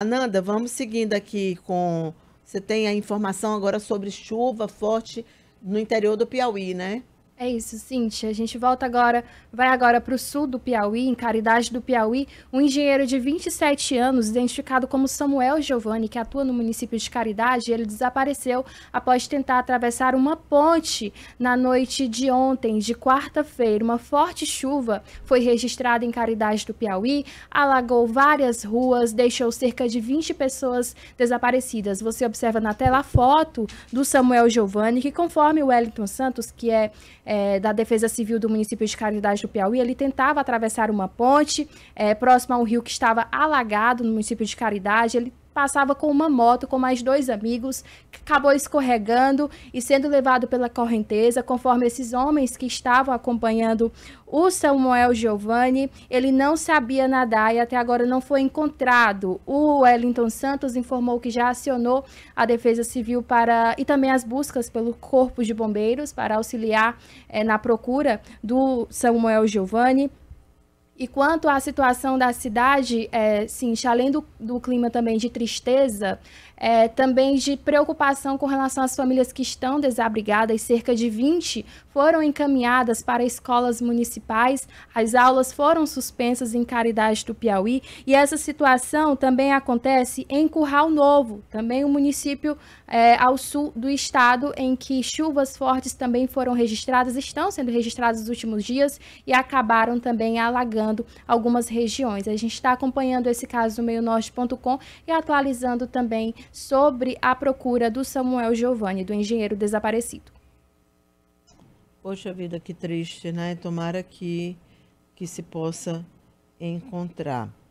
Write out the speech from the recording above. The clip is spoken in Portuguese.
Ananda, vamos seguindo aqui com. Você tem a informação agora sobre chuva forte no interior do Piauí, né? É isso, Cintia. A gente volta agora, vai agora para o sul do Piauí, em Caridade do Piauí. Um engenheiro de 27 anos, identificado como Samuel Giovanni, que atua no município de Caridade, ele desapareceu após tentar atravessar uma ponte na noite de ontem, de quarta-feira. Uma forte chuva foi registrada em Caridade do Piauí, alagou várias ruas, deixou cerca de 20 pessoas desaparecidas. Você observa na tela a foto do Samuel Giovanni, que conforme o Wellington Santos, que é é, da Defesa Civil do município de Caridade do Piauí, ele tentava atravessar uma ponte é, próxima ao rio que estava alagado no município de Caridade. Ele passava com uma moto com mais dois amigos, acabou escorregando e sendo levado pela correnteza, conforme esses homens que estavam acompanhando o Samuel Giovanni, ele não sabia nadar e até agora não foi encontrado. O Wellington Santos informou que já acionou a Defesa Civil para e também as buscas pelo Corpo de Bombeiros para auxiliar é, na procura do Samuel Giovanni. E quanto à situação da cidade, é, sim, além do, do, clima também de tristeza, é, também de preocupação com relação às famílias que estão desabrigadas, cerca de 20 foram encaminhadas para escolas municipais, as aulas foram suspensas em Caridade do Piauí, e essa situação também acontece em Curral Novo, também um município é, ao sul do estado, em que chuvas fortes também foram registradas, estão sendo registradas nos últimos dias e acabaram também alagando afetando algumas regiões. A gente está acompanhando esse caso no meionorte.com e atualizando também sobre a procura do Samuel Giovanni, do engenheiro desaparecido. Poxa vida, que triste, né? Tomara que, que se possa encontrar.